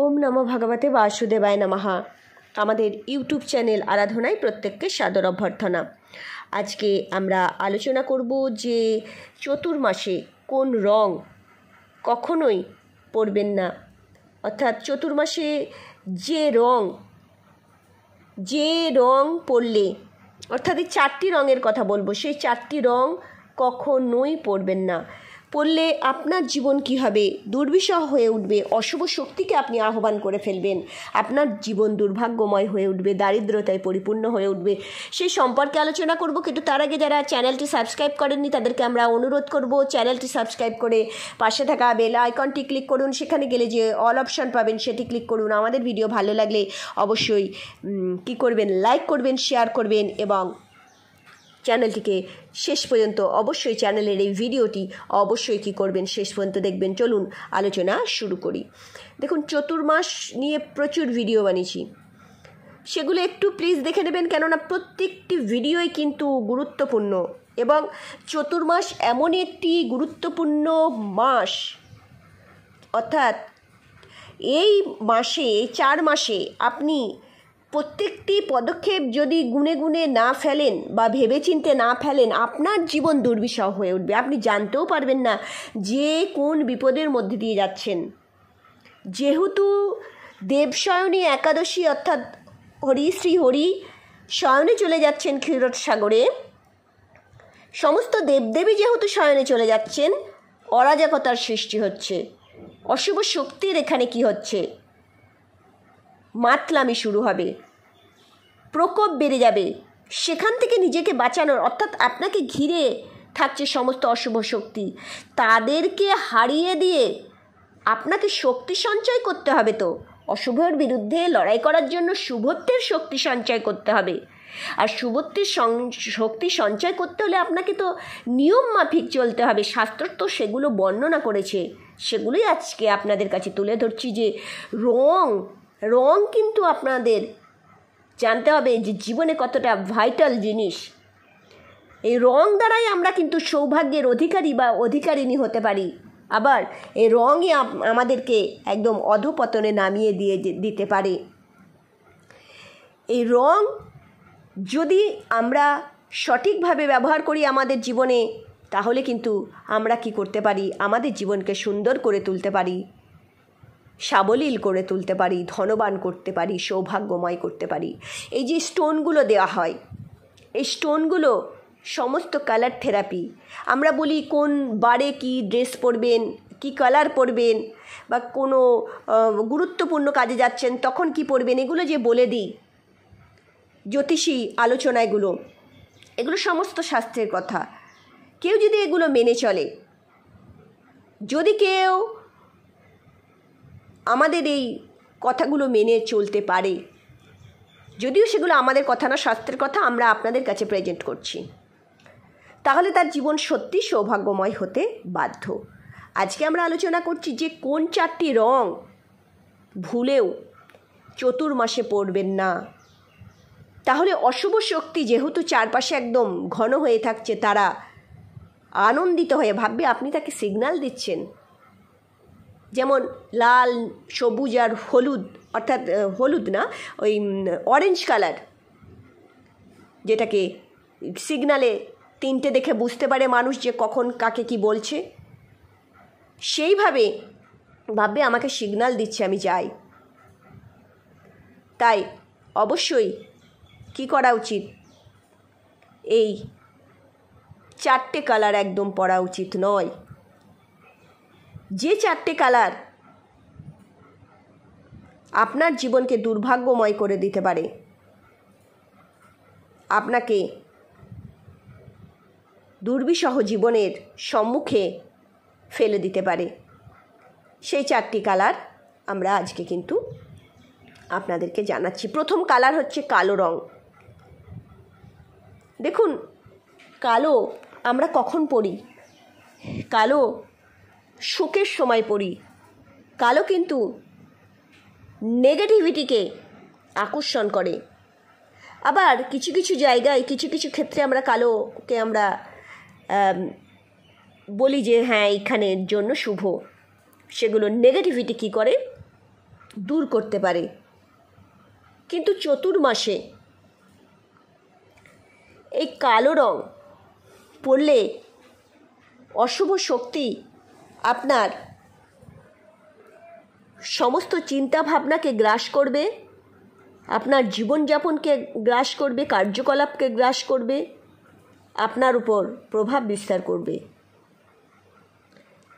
ওম নম ভগবতে বাসুদেবায় নমাহা আমাদের ইউটিউব চ্যানেল আরাধনায় প্রত্যেককে সাদর অভ্যর্থনা আজকে আমরা আলোচনা করব যে চতুর্মাসে কোন রং কখনোই পরবেন না অর্থাৎ চতুর্মাসে যে রং যে রং পরলে অর্থাৎ এই চারটি রঙের কথা বলবো সেই চারটি রং কখনোই পরবেন না পড়লে আপনার জীবন কি হবে দুর্বিষহ হয়ে উঠবে অশুভ শক্তিকে আপনি আহ্বান করে ফেলবেন আপনার জীবন দুর্ভাগ্যময় হয়ে উঠবে দারিদ্রতায় পরিপূর্ণ হয়ে উঠবে সেই সম্পর্কে আলোচনা করব কিন্তু তার আগে যারা চ্যানেলটি সাবস্ক্রাইব করেননি তাদেরকে আমরা অনুরোধ করব চ্যানেলটি সাবস্ক্রাইব করে পাশে থাকা বেল আইকনটি ক্লিক করুন সেখানে গেলে যে অল অপশন পাবেন সেটি ক্লিক করুন আমাদের ভিডিও ভালো লাগলে অবশ্যই কি করবেন লাইক করবেন শেয়ার করবেন এবং চ্যানেলটিকে শেষ পর্যন্ত অবশ্যই চ্যানেলের এই ভিডিওটি অবশ্যই কি করবেন শেষ পর্যন্ত দেখবেন চলুন আলোচনা শুরু করি দেখুন চতুর্মাস নিয়ে প্রচুর ভিডিও বানিয়েছি সেগুলো একটু প্লিজ দেখে নেবেন কেননা প্রত্যেকটি ভিডিওই কিন্তু গুরুত্বপূর্ণ এবং চতুর্মাস এমন একটি গুরুত্বপূর্ণ মাস অর্থাৎ এই মাসে চার মাসে আপনি প্রত্যেকটি পদক্ষেপ যদি গুনে গুনে না ফেলেন বা ভেবেচিন্তে না ফেলেন আপনার জীবন দুর্বিষহ হয়ে উঠবে আপনি জানতেও পারবেন না যে কোন বিপদের মধ্যে দিয়ে যাচ্ছেন যেহেতু দেবসয়নী একাদশী অর্থাৎ হরি শ্রী হরি শয়নে চলে যাচ্ছেন ক্ষীরট সাগরে সমস্ত দেবদেবী যেহেতু শয়নে চলে যাচ্ছেন অরাজকতার সৃষ্টি হচ্ছে অশুভ শক্তির এখানে কি হচ্ছে মাতলামি শুরু হবে প্রকোপ বেড়ে যাবে সেখান থেকে নিজেকে বাঁচানোর অর্থাৎ আপনাকে ঘিরে থাকছে সমস্ত অশুভ শক্তি তাদেরকে হারিয়ে দিয়ে আপনাকে শক্তি সঞ্চয় করতে হবে তো অশুভের বিরুদ্ধে লড়াই করার জন্য শুভত্বের শক্তি সঞ্চয় করতে হবে আর শুভত্বের শক্তি সঞ্চয় করতে হলে আপনাকে তো নিয়ম মাফিক চলতে হবে শাস্ত্র তো সেগুলো বর্ণনা করেছে সেগুলোই আজকে আপনাদের কাছে তুলে ধরছি যে রং রং কিন্তু আপনাদের জানতে হবে যে জীবনে কতটা ভাইটাল জিনিস এই রং দ্বারাই আমরা কিন্তু সৌভাগ্যের অধিকারী বা অধিকারিণী হতে পারি আবার এই রঙই আমাদেরকে একদম অধপতনে নামিয়ে দিয়ে দিতে পারে এই রং যদি আমরা সঠিকভাবে ব্যবহার করি আমাদের জীবনে তাহলে কিন্তু আমরা কি করতে পারি আমাদের জীবনকে সুন্দর করে তুলতে পারি সাবলীল করে তুলতে পারি ধনবান করতে পারি সৌভাগ্যময় করতে পারি এই যে স্টোনগুলো দেওয়া হয় এই স্টোনগুলো সমস্ত কালার থেরাপি আমরা বলি কোন বারে কি ড্রেস পরবেন কি কালার পরবেন বা কোনো গুরুত্বপূর্ণ কাজে যাচ্ছেন তখন কি পরবেন এগুলো যে বলে দিই জ্যোতিষী আলোচনা এগুলো এগুলো সমস্ত স্বাস্থ্যের কথা কেউ যদি এগুলো মেনে চলে যদি কেউ আমাদের এই কথাগুলো মেনে চলতে পারে যদিও সেগুলো আমাদের কথা না শাস্ত্রের কথা আমরা আপনাদের কাছে প্রেজেন্ট করছি তাহলে তার জীবন সত্যি সৌভাগ্যময় হতে বাধ্য আজকে আমরা আলোচনা করছি যে কোন চারটি রং ভুলেও চতুর্মাসে পড়বেন না তাহলে অশুভ শক্তি যেহেতু চারপাশে একদম ঘন হয়ে থাকছে তারা আনন্দিত হয়ে ভাববে আপনি তাকে সিগনাল দিচ্ছেন যেমন লাল সবুজ আর হলুদ অর্থাৎ হলুদ না ওই অরেঞ্জ কালার যেটাকে সিগনালে তিনটে দেখে বুঝতে পারে মানুষ যে কখন কাকে কি বলছে সেইভাবে ভাববে আমাকে সিগনাল দিচ্ছে আমি যাই তাই অবশ্যই কি করা উচিত এই চারটে কালার একদম পরা উচিত নয় যে চারটে কালার আপনার জীবনকে দুর্ভাগ্যময় করে দিতে পারে আপনাকে দুর্বিষহ জীবনের সম্মুখে ফেলে দিতে পারে সেই চারটি কালার আমরা আজকে কিন্তু আপনাদেরকে জানাচ্ছি প্রথম কালার হচ্ছে কালো রং দেখুন কালো আমরা কখন পড়ি কালো শোকের সময় পড়ি কালো কিন্তু নেগেটিভিটিকে আকর্ষণ করে আবার কিছু কিছু জায়গায় কিছু কিছু ক্ষেত্রে আমরা কালোকে আমরা বলি যে হ্যাঁ এইখানের জন্য শুভ সেগুলো নেগেটিভিটি কী করে দূর করতে পারে কিন্তু চতুর্মাসে এই কালো রং পড়লে অশুভ শক্তি আপনার সমস্ত চিন্তা ভাবনাকে গ্রাস করবে আপনার জীবনযাপনকে গ্রাস করবে কার্যকলাপকে গ্রাস করবে আপনার উপর প্রভাব বিস্তার করবে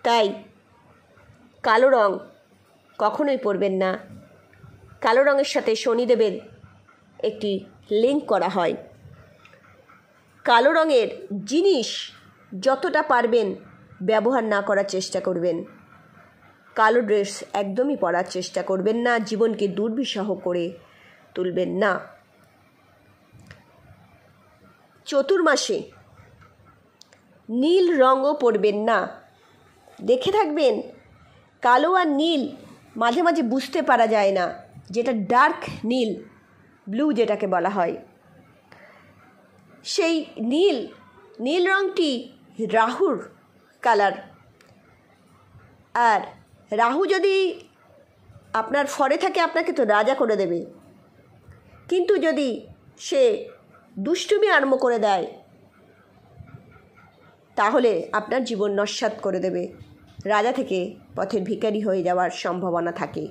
তাই কালো রং কখনোই পরবেন না কালো রঙের সাথে শনিদেবের একটি লিঙ্ক করা হয় কালো রঙের জিনিস যতটা পারবেন ব্যবহার না করার চেষ্টা করবেন কালো ড্রেস একদমই পরার চেষ্টা করবেন না জীবনকে দুর্বিষহ করে তুলবেন না চতুর্মাসে নীল রঙও পরবেন না দেখে থাকবেন কালো আর নীল মাঝে মাঝে বুঝতে পারা যায় না যেটা ডার্ক নীল ব্লু যেটাকে বলা হয় সেই নীল নীল রঙটি রাহুর কালার আর রাহু যদি আপনার ফরে থাকে আপনাকে তো রাজা করে দেবে কিন্তু যদি সে দুষ্টুমি আরম্ভ করে দেয় তাহলে আপনার জীবন নস্বাত করে দেবে রাজা থেকে পথের ভিকারি হয়ে যাওয়ার সম্ভাবনা থাকে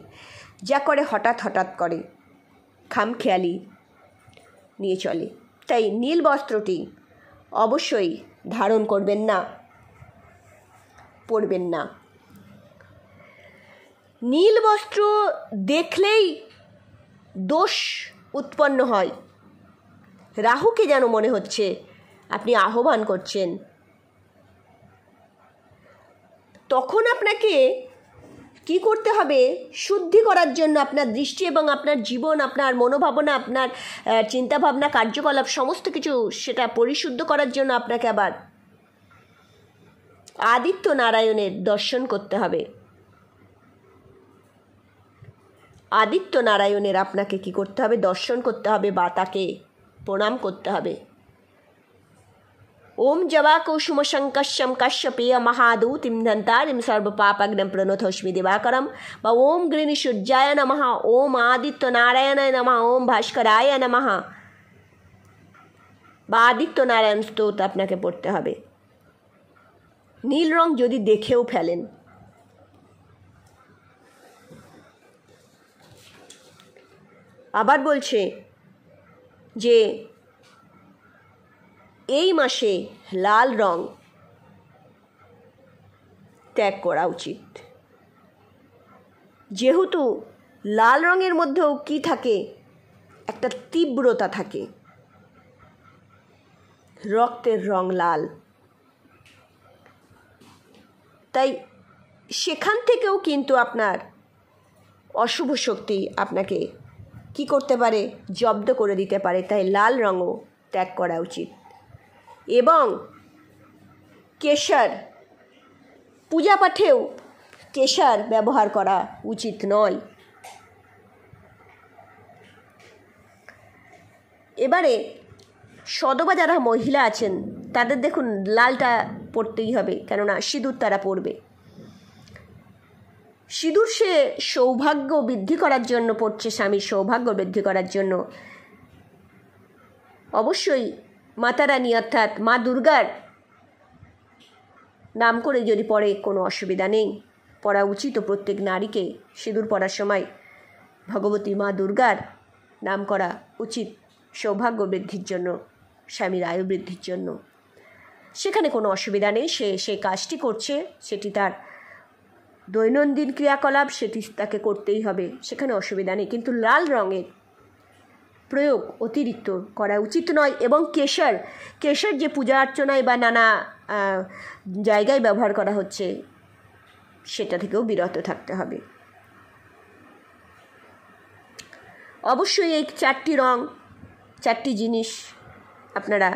যা করে হঠাৎ হঠাৎ করে খামখেয়ালি নিয়ে চলে তাই নীল বস্ত্রটি অবশ্যই ধারণ করবেন না পড়বেন না নীল বস্ত্র দেখলেই দোষ উৎপন্ন হয় রাহুকে যেন মনে হচ্ছে আপনি আহ্বান করছেন তখন আপনাকে কি করতে হবে শুদ্ধি করার জন্য আপনার দৃষ্টি এবং আপনার জীবন আপনার মনোভাবনা আপনার চিন্তাভাবনা কার্যকলাপ সমস্ত কিছু সেটা পরিশুদ্ধ করার জন্য আপনাকে আবার আদিত্য নারায়ণের দর্শন করতে হবে আদিত্য নারায়ণের আপনাকে কি করতে হবে দর্শন করতে হবে বা তাকে প্রণাম করতে হবে ওম জবা কৌসুম শঙ্কশ্যম কাশ্যপেয় তিম ধন্তারিম সর্বপাপগ্নম প্রণথস্মি দিবাকরম বা ওম গৃণী সূর্যায় নমঃ ওম আদিত্য নারায়ণায় নমঃ ওম ভাস্করায় নমঃ বা আদিত্য নারায়ণ স্তোত আপনাকে পড়তে হবে নীল রং যদি দেখেও ফেলেন আবার বলছে যে এই মাসে লাল রং ত্যাগ করা উচিত যেহেতু লাল রঙের মধ্যেও কি থাকে একটা তীব্রতা থাকে রক্তের রং লাল তাই সেখান থেকেও কিন্তু আপনার অশুভ শক্তি আপনাকে কি করতে পারে জব্দ করে দিতে পারে তাই লাল রঙও ত্যাগ করা উচিত এবং কেশার পূজা পাঠেও কেশার ব্যবহার করা উচিত নয় এবারে সদবা যারা মহিলা আছেন তাদের দেখুন লালটা পড়তেই হবে কেননা সিঁদুর তারা পড়বে সিঁদুর সে সৌভাগ্য বৃদ্ধি করার জন্য পড়ছে স্বামীর সৌভাগ্য বৃদ্ধি করার জন্য অবশ্যই মাতারানী অর্থাৎ মা দুর্গার নাম করে যদি পরে কোনো অসুবিধা নেই পরা উচিত প্রত্যেক নারীকে সিঁদুর পড়ার সময় ভগবতী মা দুর্গার নাম করা উচিত সৌভাগ্য বৃদ্ধির জন্য স্বামীর আয়ু বৃদ্ধির জন্য সেখানে কোনো অসুবিধা নেই সে সে কাজটি করছে সেটি তার দৈনন্দিন ক্রিয়াকলাপ সেটি তাকে করতেই হবে সেখানে অসুবিধা নেই কিন্তু লাল রঙের প্রয়োগ অতিরিক্ত করা উচিত নয় এবং কেশর কেশর যে পূজা অর্চনায় বা নানা জায়গায় ব্যবহার করা হচ্ছে সেটা থেকেও বিরত থাকতে হবে অবশ্যই এই চারটি রং চারটি জিনিস আপনারা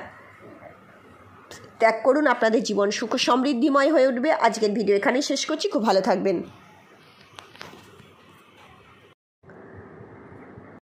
ত্যাগ করুন আপনাদের জীবন সুখ সমৃদ্ধিময় হয়ে উঠবে আজকের ভিডিও এখানেই শেষ করছি খুব ভালো থাকবেন